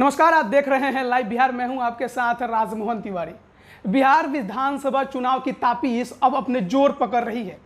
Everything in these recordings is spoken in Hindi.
नमस्कार आप देख रहे हैं लाइव बिहार मैं हूं आपके साथ राजमोहन तिवारी बिहार विधानसभा चुनाव की तापीस अब अपने जोर पकड़ रही है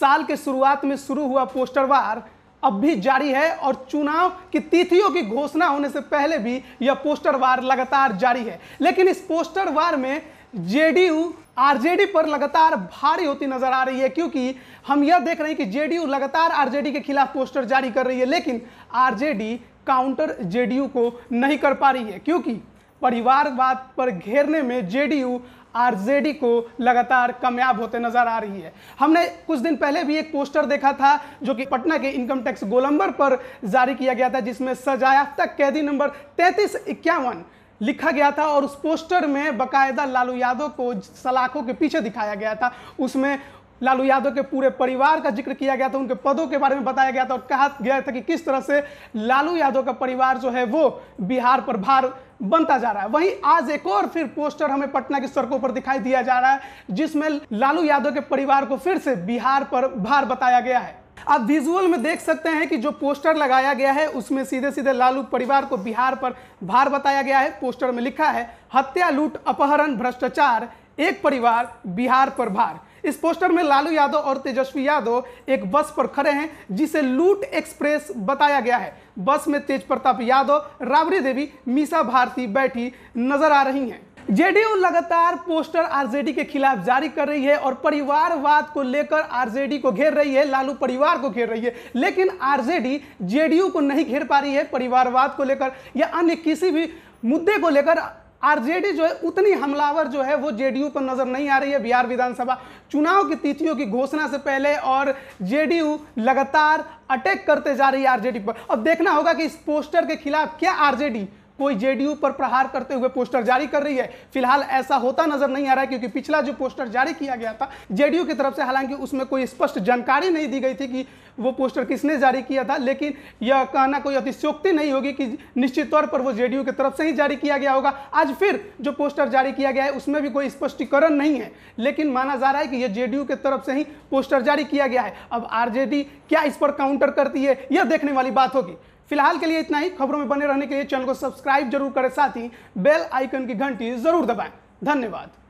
साल के शुरुआत में शुरू हुआ पोस्टर वार अब भी जारी है और चुनाव की तिथियों की घोषणा होने से पहले भी यह पोस्टर वार लगातार जारी है लेकिन इस पोस्टर वार में जेडीयू आरजेडी पर लगातार भारी होती नजर आ रही है क्योंकि हम यह देख रहे हैं कि जेडीयू लगातार आरजेडी के खिलाफ पोस्टर जारी कर रही है लेकिन आरजेडी काउंटर जेडीयू को नहीं कर पा रही है क्योंकि परिवारवाद पर घेरने में जेडीयू आरजेडी को लगातार कामयाब होते नजर आ रही है हमने कुछ दिन पहले भी एक पोस्टर देखा था जो कि पटना के इनकम टैक्स गोलंबर पर जारी किया गया था जिसमें सजायाफ्ता कैदी नंबर तैतीस इक्यावन लिखा गया था और उस पोस्टर में बकायदा लालू यादव को सलाखों के पीछे दिखाया गया था उसमें लालू यादव के पूरे परिवार का जिक्र किया गया था उनके पदों के बारे में बताया गया था और कहा गया था कि किस तरह से लालू यादव का परिवार जो है वो बिहार पर भार बनता जा रहा है वहीं आज एक और फिर पोस्टर हमें पटना की सड़कों पर दिखाई दिया जा रहा है जिसमें लालू यादव के परिवार को फिर से बिहार पर भार बताया गया है आप विजुअल में देख सकते हैं कि जो पोस्टर लगाया गया है उसमें सीधे सीधे लालू परिवार को बिहार पर भार बताया गया है पोस्टर में लिखा है हत्या लूट अपहरण भ्रष्टाचार एक परिवार बिहार पर भार इस पोस्टर में लालू यादव और तेजस्वी यादव एक बस पर खड़े हैं जिसे लूट एक्सप्रेस बताया गया है बस में तेज प्रताप यादव राबड़ी देवी मीसा भारती बैठी नजर आ रही हैं जेडीयू लगातार पोस्टर आरजेडी के खिलाफ जारी कर रही है और परिवारवाद को लेकर आरजेडी को घेर रही है लालू परिवार को घेर रही है लेकिन आरजेडी जेडीयू को नहीं घेर पा रही है परिवारवाद को लेकर या अन्य किसी भी मुद्दे को लेकर आरजेडी जो है उतनी हमलावर जो है वो जेडीयू पर नजर नहीं आ रही है बिहार विधानसभा चुनाव की तिथियों की घोषणा से पहले और जेडीयू लगातार अटैक करते जा रही है आरजेडी पर अब देखना होगा कि इस पोस्टर के खिलाफ क्या आरजेडी कोई जेडीयू पर प्रहार करते हुए पोस्टर जारी कर रही है फिलहाल ऐसा होता नजर नहीं आ रहा है क्योंकि पिछला जो पोस्टर जारी किया गया था जेडीयू की तरफ से हालांकि उसमें कोई स्पष्ट जानकारी नहीं दी गई थी कि वो पोस्टर किसने जारी किया था लेकिन यह कहना कोई अतिशोक्ति नहीं होगी कि निश्चित तौर पर वो जेडीयू की तरफ से ही जारी किया गया होगा आज फिर जो पोस्टर जारी किया गया है उसमें भी कोई स्पष्टीकरण नहीं है लेकिन माना जा रहा है कि यह जेडीयू की तरफ से ही पोस्टर जारी किया गया है अब आरजेडी क्या इस पर काउंटर करती है यह देखने वाली बात होगी फिलहाल के लिए इतना ही खबरों में बने रहने के लिए चैनल को सब्सक्राइब जरूर करें साथ ही बेल आइकन की घंटी जरूर दबाएं धन्यवाद